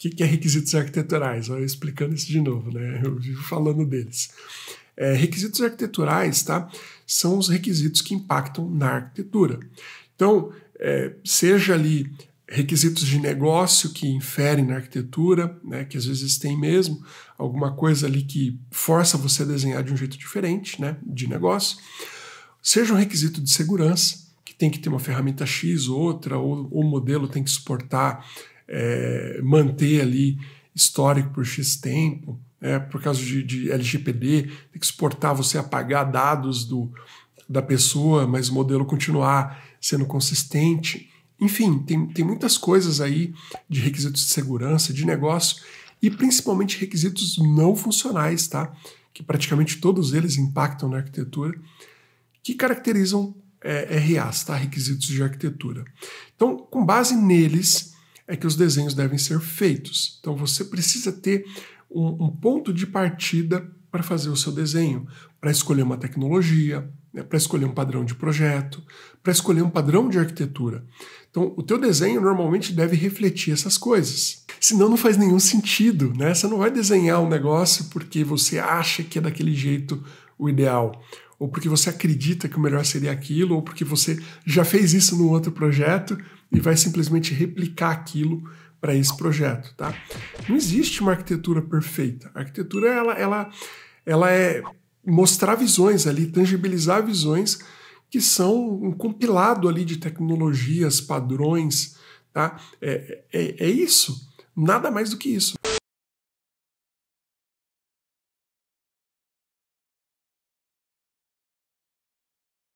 que, que é requisitos arquiteturais? Olha, eu explicando isso de novo, né? Eu vivo falando deles. É, requisitos arquiteturais, tá? São os requisitos que impactam na arquitetura. Então, é, seja ali requisitos de negócio que inferem na arquitetura, né, que às vezes tem mesmo alguma coisa ali que força você a desenhar de um jeito diferente, né, de negócio. Seja um requisito de segurança, que tem que ter uma ferramenta X ou outra, ou o modelo tem que suportar é, manter ali histórico por X tempo, né, por causa de, de LGPD, tem que exportar você apagar dados do, da pessoa, mas o modelo continuar sendo consistente. Enfim, tem, tem muitas coisas aí de requisitos de segurança, de negócio e principalmente requisitos não funcionais, tá? Que praticamente todos eles impactam na arquitetura, que caracterizam é, RAs, tá? Requisitos de arquitetura. Então, com base neles, é que os desenhos devem ser feitos. Então você precisa ter um, um ponto de partida para fazer o seu desenho, para escolher uma tecnologia, né, para escolher um padrão de projeto, para escolher um padrão de arquitetura. Então, o teu desenho normalmente deve refletir essas coisas. Senão não faz nenhum sentido, né? Você não vai desenhar um negócio porque você acha que é daquele jeito o ideal, ou porque você acredita que o melhor seria aquilo, ou porque você já fez isso no outro projeto e vai simplesmente replicar aquilo para esse projeto, tá? Não existe uma arquitetura perfeita. A arquitetura ela, ela, ela é mostrar visões ali, tangibilizar visões que são um compilado ali de tecnologias, padrões, tá? É, é, é isso, nada mais do que isso.